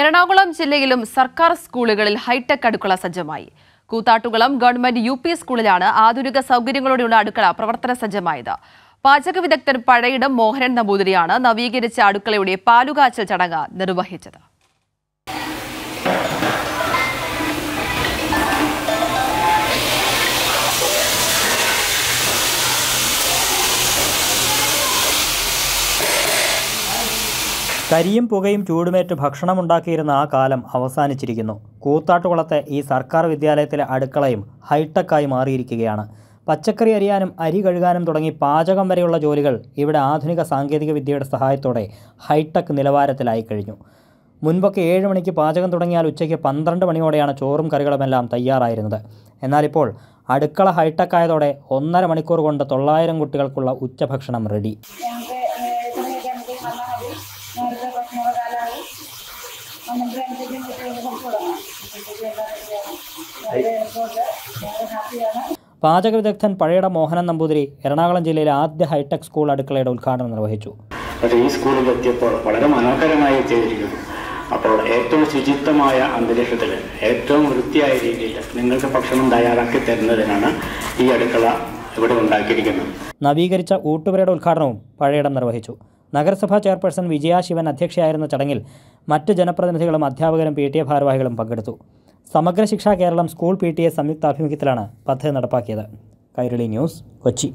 എറണാകുളം ജില്ലയിലും സർക്കാർ സ്കൂളുകളിൽ ഹൈടെക് അടുക്കള സജ്ജമായി കൂത്താട്ടുകുളം ഗവൺമെന്റ് യു പി സ്കൂളിലാണ് ആധുനിക സൗകര്യങ്ങളോടെയുള്ള അടുക്കള പ്രവർത്തന സജ്ജമായത് പാചക വിദഗ്ധൻ പഴയിടം മോഹനൻ നമ്പൂതിരിയാണ് നവീകരിച്ച അടുക്കളയുടെ പാലുകാച്ചൽ ചടങ്ങ് നിർവഹിച്ചത് കരിയും പുകയും ചൂടുമേറ്റ് ഉണ്ടാക്കിയിരുന്ന ആ കാലം അവസാനിച്ചിരിക്കുന്നു കൂത്താട്ടുകുളത്തെ ഈ സർക്കാർ വിദ്യാലയത്തിലെ അടുക്കളയും ഹൈടെക്കായി മാറിയിരിക്കുകയാണ് പച്ചക്കറി അരിയാനും അരി കഴുകാനും തുടങ്ങി പാചകം വരെയുള്ള ജോലികൾ ഇവിടെ ആധുനിക സാങ്കേതിക വിദ്യയുടെ സഹായത്തോടെ ഹൈടെക് നിലവാരത്തിലായി കഴിഞ്ഞു മുൻപൊക്കെ ഏഴ് മണിക്ക് പാചകം തുടങ്ങിയാൽ ഉച്ചയ്ക്ക് പന്ത്രണ്ട് മണിയോടെയാണ് ചോറും കറികളുമെല്ലാം തയ്യാറായിരുന്നത് എന്നാലിപ്പോൾ അടുക്കള ഹൈടെക് ആയതോടെ ഒന്നര മണിക്കൂർ കൊണ്ട് തൊള്ളായിരം കുട്ടികൾക്കുള്ള ഉച്ചഭക്ഷണം റെഡി നേരത്തെ പച്ചമുളക് കാലായി നമുക്ക് അനുസരിച്ച് കുട്ടികൾക്ക് തുടങ്ങാം ഹാപ്പിയാണ് പാചക വിദഗ്ധൻ പഴയട മോഹനൻ നമ്പൂതിരി എറണാകുളം ജില്ലയിലെ ആദ്യ ഹൈടെക് സ്കൂൾ അടുക്കളയുടെ ഉദ്ഘാടനം നിർവഹിച്ചു ഈ സ്കൂളിൽ എത്തിയപ്പോൾ വളരെ മനോഹരമായി ചെയ്തിരിക്കുന്നു അപ്പോൾ ഏറ്റവും ശുചിത്വമായ അന്തരീക്ഷത്തിൽ ഏറ്റവും വൃത്തിയായ രീതിയിൽ നിങ്ങൾക്ക് ഭക്ഷണം തയ്യാറാക്കി തരുന്നതിനാണ് ഈ അടുക്കള ഇവിടെ ഉണ്ടാക്കിയിരിക്കുന്നത് നവീകരിച്ച ഊട്ടുപുരയുടെ ഉദ്ഘാടനവും പഴയടം നിർവഹിച്ചു നഗരസഭാ ചെയർപേഴ്സൺ വിജയ ശിവൻ അധ്യക്ഷയായിരുന്ന ചടങ്ങിൽ മറ്റ് ജനപ്രതിനിധികളും അധ്യാപകരും പി ടി എ ഭാരവാഹികളും പങ്കെടുത്തു Samagra Shiksha Kerala school P T A സംയുക്താഭിമുഖ്യത്തിലാണ് പദ്ധതി നടപ്പാക്കിയത് കൈരളി ന്യൂസ് കൊച്ചി